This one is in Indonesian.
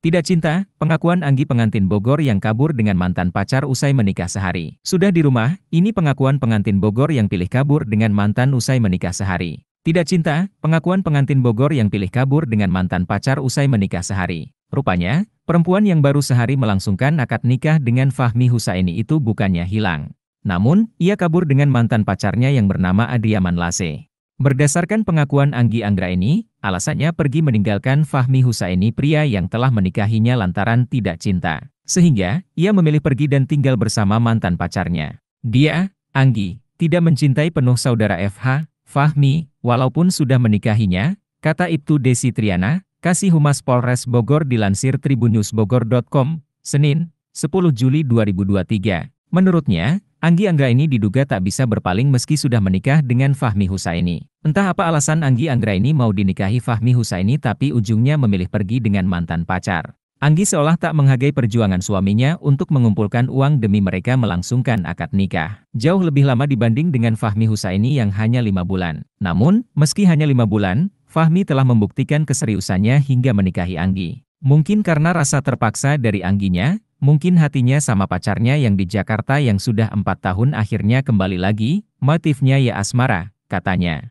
Tidak cinta, pengakuan Anggi pengantin Bogor yang kabur dengan mantan pacar usai menikah sehari. Sudah di rumah, ini pengakuan pengantin Bogor yang pilih kabur dengan mantan usai menikah sehari. Tidak cinta, pengakuan pengantin Bogor yang pilih kabur dengan mantan pacar usai menikah sehari. Rupanya, perempuan yang baru sehari melangsungkan akad nikah dengan Fahmi Husaini itu bukannya hilang. Namun, ia kabur dengan mantan pacarnya yang bernama Adiaman Lase. Berdasarkan pengakuan Anggi Anggra ini, Alasannya pergi meninggalkan Fahmi Husaini pria yang telah menikahinya lantaran tidak cinta. Sehingga, ia memilih pergi dan tinggal bersama mantan pacarnya. Dia, Anggi, tidak mencintai penuh saudara FH, Fahmi, walaupun sudah menikahinya, kata Ibtu Desi Triana, Kasih Humas Polres Bogor dilansir tribunnewsbogor.com, Senin, 10 Juli 2023. Menurutnya, Anggi Anggra ini diduga tak bisa berpaling meski sudah menikah dengan Fahmi Husaini. Entah apa alasan Anggi Anggra ini mau dinikahi Fahmi Husaini tapi ujungnya memilih pergi dengan mantan pacar. Anggi seolah tak menghargai perjuangan suaminya untuk mengumpulkan uang demi mereka melangsungkan akad nikah. Jauh lebih lama dibanding dengan Fahmi Husaini yang hanya lima bulan. Namun, meski hanya lima bulan, Fahmi telah membuktikan keseriusannya hingga menikahi Anggi. Mungkin karena rasa terpaksa dari Angginya, mungkin hatinya sama pacarnya yang di Jakarta yang sudah empat tahun akhirnya kembali lagi, motifnya ya asmara, katanya.